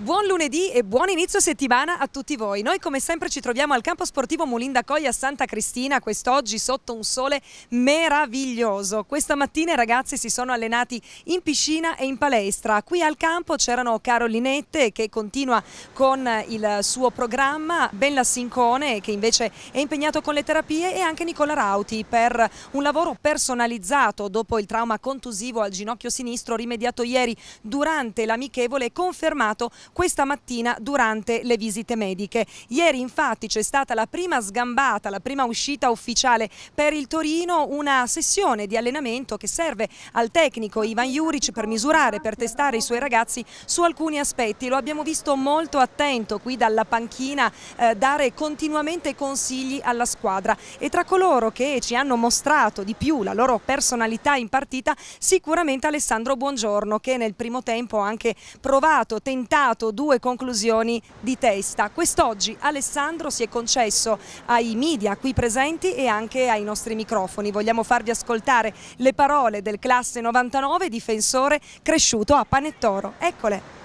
Buon lunedì e buon inizio settimana a tutti voi. Noi come sempre ci troviamo al campo sportivo Mulinda Coia Santa Cristina, quest'oggi sotto un sole meraviglioso. Questa mattina i ragazzi si sono allenati in piscina e in palestra. Qui al campo c'erano Carolinette che continua con il suo programma, Ben Lassincone che invece è impegnato con le terapie e anche Nicola Rauti per un lavoro personalizzato dopo il trauma contusivo al ginocchio sinistro rimediato ieri durante l'amichevole e confermato questa mattina durante le visite mediche. Ieri infatti c'è stata la prima sgambata, la prima uscita ufficiale per il Torino, una sessione di allenamento che serve al tecnico Ivan Juric per misurare, per testare i suoi ragazzi su alcuni aspetti. Lo abbiamo visto molto attento qui dalla panchina eh, dare continuamente consigli alla squadra e tra coloro che ci hanno mostrato di più la loro personalità in partita sicuramente Alessandro Buongiorno che nel primo tempo ha anche provato, tentato tirato due conclusioni di testa. Quest'oggi Alessandro si è concesso ai media qui presenti e anche ai nostri microfoni. Vogliamo farvi ascoltare le parole del classe 99 difensore cresciuto a Panettoro. Eccole.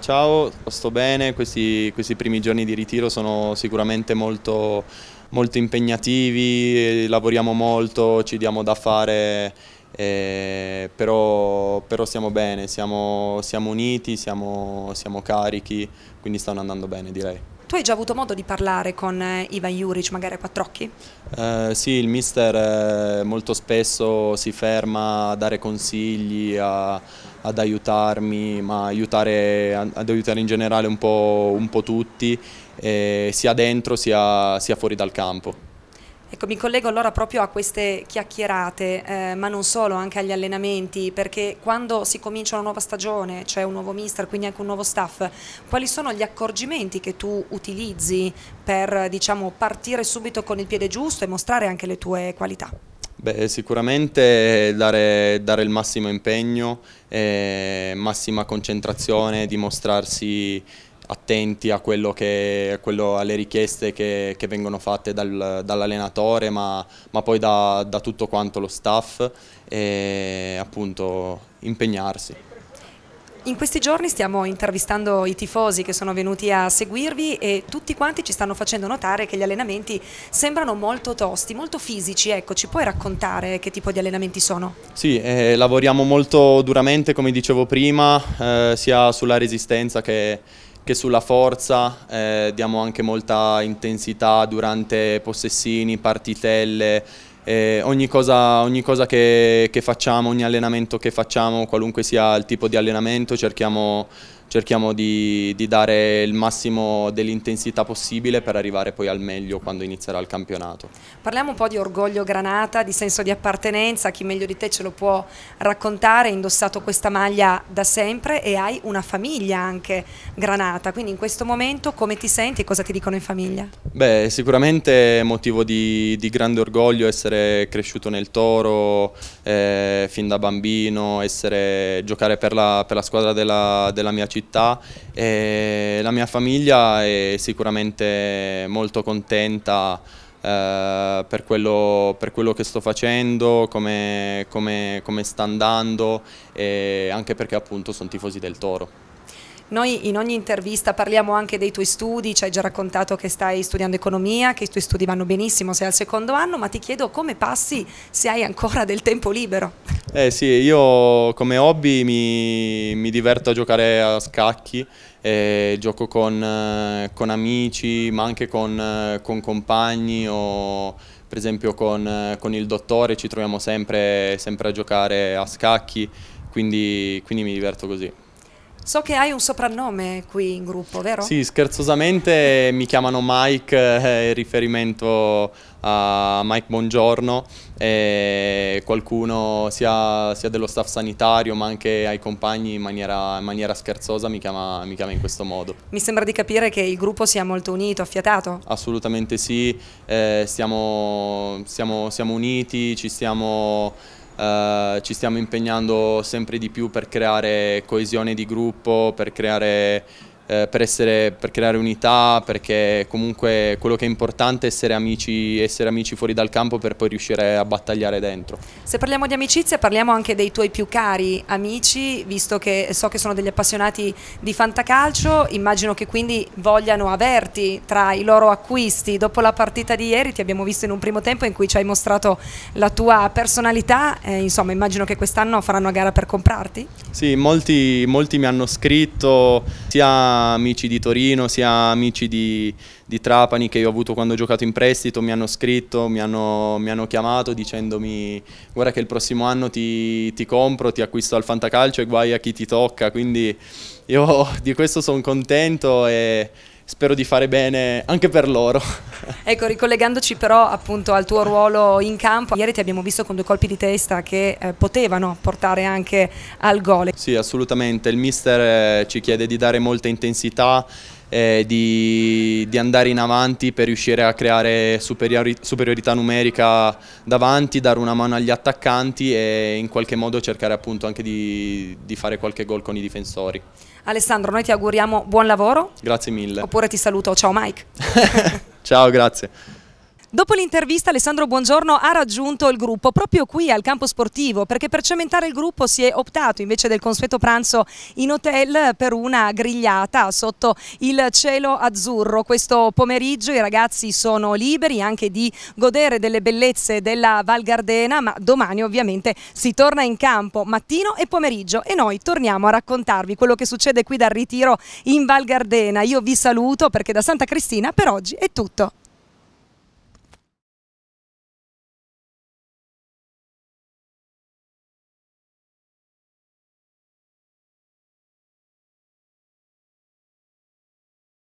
Ciao, sto bene, questi, questi primi giorni di ritiro sono sicuramente molto molto impegnativi, lavoriamo molto, ci diamo da fare eh, però, però, siamo bene, siamo, siamo uniti, siamo, siamo carichi, quindi stanno andando bene direi. Tu hai già avuto modo di parlare con eh, Ivan Juric, magari a quattro occhi? Eh, sì, il mister eh, molto spesso si ferma a dare consigli, a, ad aiutarmi, ma aiutare, ad aiutare in generale un po', un po tutti, eh, sia dentro sia, sia fuori dal campo. Ecco, mi collego allora proprio a queste chiacchierate, eh, ma non solo, anche agli allenamenti, perché quando si comincia una nuova stagione, c'è cioè un nuovo mister, quindi anche un nuovo staff, quali sono gli accorgimenti che tu utilizzi per diciamo, partire subito con il piede giusto e mostrare anche le tue qualità? Beh, sicuramente dare, dare, il massimo impegno, eh, massima concentrazione, dimostrarsi attenti a quello che, a quello, alle richieste che, che vengono fatte dal, dall'allenatore ma, ma, poi da, da, tutto quanto lo staff e appunto impegnarsi. In questi giorni stiamo intervistando i tifosi che sono venuti a seguirvi e tutti quanti ci stanno facendo notare che gli allenamenti sembrano molto tosti, molto fisici, ecco ci puoi raccontare che tipo di allenamenti sono? Sì, eh, lavoriamo molto duramente come dicevo prima eh, sia sulla resistenza che, che sulla forza, eh, diamo anche molta intensità durante possessini, partitelle, eh, ogni cosa, ogni cosa che, che facciamo, ogni allenamento che facciamo, qualunque sia il tipo di allenamento, cerchiamo cerchiamo di, di dare il massimo dell'intensità possibile per arrivare poi al meglio quando inizierà il campionato. Parliamo un po' di orgoglio granata, di senso di appartenenza, chi meglio di te ce lo può raccontare, hai indossato questa maglia da sempre e hai una famiglia anche granata, quindi in questo momento come ti senti e cosa ti dicono in famiglia? Beh, sicuramente è motivo di, di grande orgoglio essere cresciuto nel Toro eh, fin da bambino, essere, giocare per la, per la squadra della, della mia città città e eh, la mia famiglia è sicuramente molto contenta eh, per, quello, per, quello, che sto facendo, come, come, come sta andando e anche perché appunto sono tifosi del Toro. Noi in ogni intervista parliamo anche dei tuoi studi, ci hai già raccontato che stai studiando economia, che i tuoi studi vanno benissimo, sei al secondo anno, ma ti chiedo come passi se hai ancora del tempo libero. Eh sì, io come hobby mi, mi diverto a giocare a scacchi, eh, gioco con, eh, con, amici, ma anche con, eh, con compagni o per esempio con, eh, con, il dottore ci troviamo sempre, sempre a giocare a scacchi, quindi, quindi mi diverto così. So che hai un soprannome qui in gruppo, vero? Sì, scherzosamente mi chiamano Mike, eh, riferimento a Mike Buongiorno, eh, qualcuno sia, sia, dello staff sanitario ma anche ai compagni in maniera, in maniera scherzosa mi chiama, mi chiama, in questo modo. Mi sembra di capire che il gruppo sia molto unito, affiatato. Assolutamente sì, eh, siamo, siamo, siamo uniti, ci stiamo... Eh, ci stiamo impegnando sempre di più per creare coesione di gruppo, per creare eh, per, essere, per, creare unità, perché comunque quello che è importante è essere amici, essere amici fuori dal campo per poi riuscire a battagliare dentro. Se parliamo di amicizia parliamo anche dei tuoi più cari amici, visto che so che sono degli appassionati di fantacalcio, immagino che quindi vogliano averti tra i loro acquisti. Dopo la partita di ieri ti abbiamo visto in un primo tempo in cui ci hai mostrato la tua personalità, eh, insomma immagino che quest'anno faranno a gara per comprarti? Sì, molti, molti mi hanno scritto sia amici di Torino, sia amici di, di Trapani che io ho avuto quando ho giocato in prestito, mi hanno scritto, mi hanno, mi hanno chiamato dicendomi guarda che il prossimo anno ti, ti compro, ti acquisto al Fantacalcio e guai a chi ti tocca, quindi io di questo sono contento e spero di fare bene anche per loro. Ecco, ricollegandoci però appunto al tuo ruolo in campo, ieri ti abbiamo visto con due colpi di testa che eh, potevano portare anche al gol. Sì, assolutamente, il mister eh, ci chiede di dare molta intensità eh, di, di, andare in avanti per riuscire a creare superiori, superiorità numerica davanti, dare una mano agli attaccanti e in qualche modo cercare appunto anche di, di fare qualche gol con i difensori. Alessandro, noi ti auguriamo buon lavoro. Grazie mille. Oppure ti saluto, ciao Mike. ciao, grazie. Dopo l'intervista Alessandro Buongiorno ha raggiunto il gruppo proprio qui al campo sportivo perché per cementare il gruppo si è optato invece del consueto pranzo in hotel per una grigliata sotto il cielo azzurro. Questo pomeriggio i ragazzi sono liberi anche di godere delle bellezze della Val Gardena ma domani ovviamente si torna in campo mattino e pomeriggio e noi torniamo a raccontarvi quello che succede qui dal ritiro in Val Gardena. Io vi saluto perché da Santa Cristina per oggi è tutto.